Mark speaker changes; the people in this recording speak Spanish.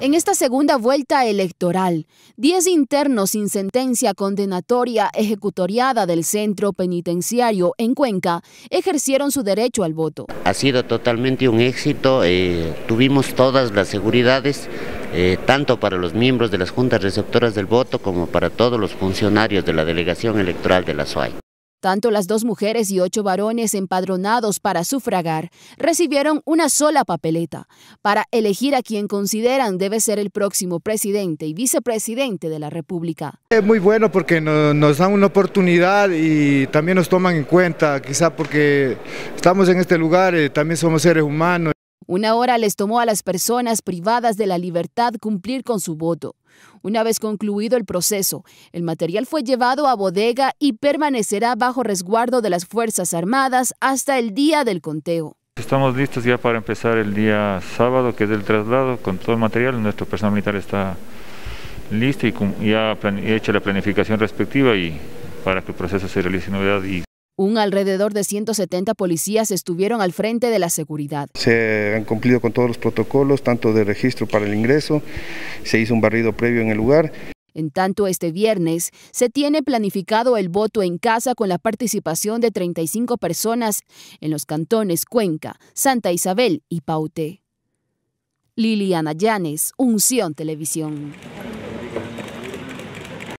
Speaker 1: En esta segunda vuelta electoral, 10 internos sin sentencia condenatoria ejecutoriada del centro penitenciario en Cuenca ejercieron su derecho al voto.
Speaker 2: Ha sido totalmente un éxito, eh, tuvimos todas las seguridades, eh, tanto para los miembros de las juntas receptoras del voto como para todos los funcionarios de la delegación electoral de la SOAI.
Speaker 1: Tanto las dos mujeres y ocho varones empadronados para sufragar recibieron una sola papeleta para elegir a quien consideran debe ser el próximo presidente y vicepresidente de la República.
Speaker 3: Es muy bueno porque nos dan una oportunidad y también nos toman en cuenta, quizá porque estamos en este lugar, eh, también somos seres humanos.
Speaker 1: Una hora les tomó a las personas privadas de la libertad cumplir con su voto. Una vez concluido el proceso, el material fue llevado a bodega y permanecerá bajo resguardo de las Fuerzas Armadas hasta el día del conteo.
Speaker 4: Estamos listos ya para empezar el día sábado, que es el traslado, con todo el material. Nuestro personal militar está listo y ya hecho la planificación respectiva y para que el proceso se realice en novedad y
Speaker 1: un alrededor de 170 policías estuvieron al frente de la seguridad.
Speaker 4: Se
Speaker 3: han cumplido con todos los protocolos, tanto de registro para el ingreso, se hizo un barrido previo en el lugar.
Speaker 1: En tanto, este viernes se tiene planificado el voto en casa con la participación de 35 personas en los cantones Cuenca, Santa Isabel y Paute. Liliana Llanes, Unción Televisión.